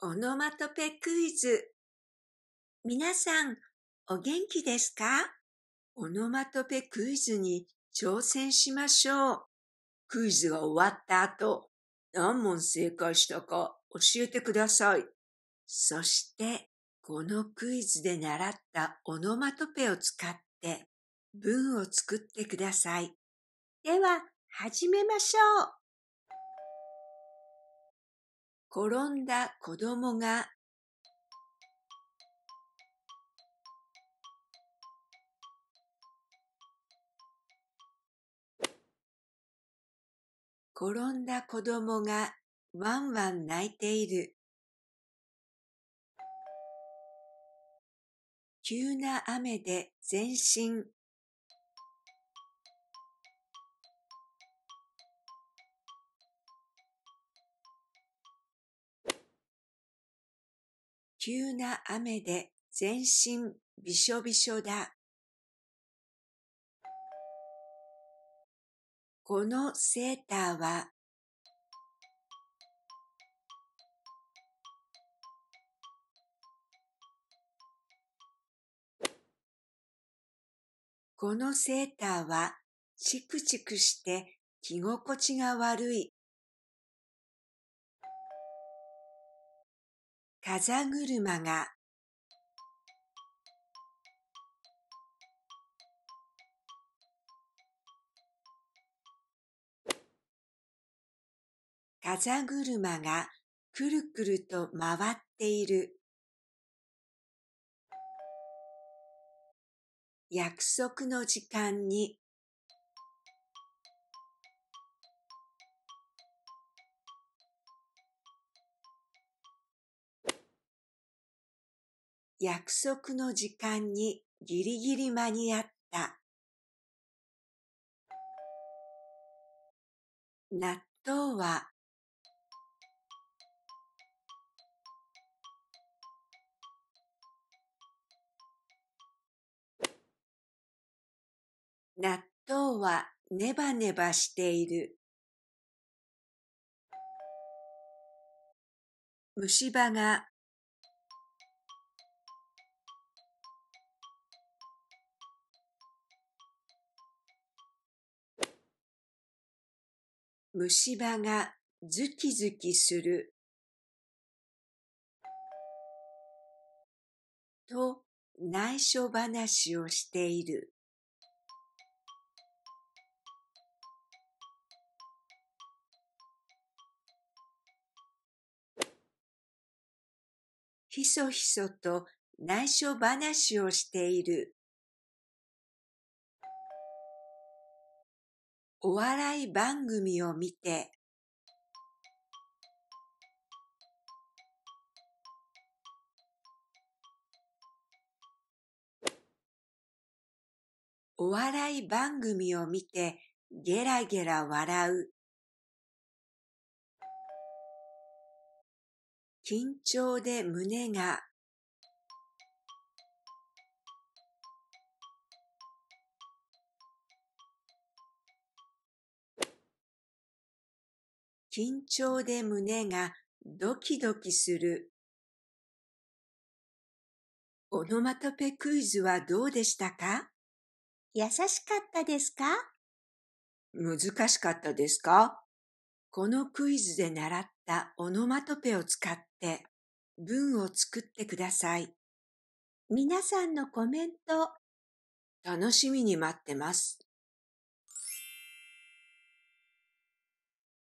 オノマトペクイズ。皆さん、お元気ですかオノマトペクイズに挑戦しましょう。クイズが終わった後、何問正解したか教えてください。そして、このクイズで習ったオノマトペを使って文を作ってください。では、始めましょう。転んだ子供が転んだ子供がワンワン泣いている。急な雨で全身急な雨で全身びしょびしょだ。このセーターはこのセーターはチクチクして着心地が悪い。風車が風車がくるくると回っている。約束の時間に約束の時間にギリギリ間に合った。納豆は納豆はネバネバしている。虫歯が虫歯がズキズキすると内緒話をしている。ひそひそと内緒話をしている。お笑い番組を見てお笑い番組を見てゲラゲラ笑う緊張で胸が緊張で胸がドキドキする。オノマトペクイズはどうでしたか優しかったですか難しかったですかこのクイズで習ったオノマトペを使って文を作ってください。皆さんのコメント楽しみに待ってます。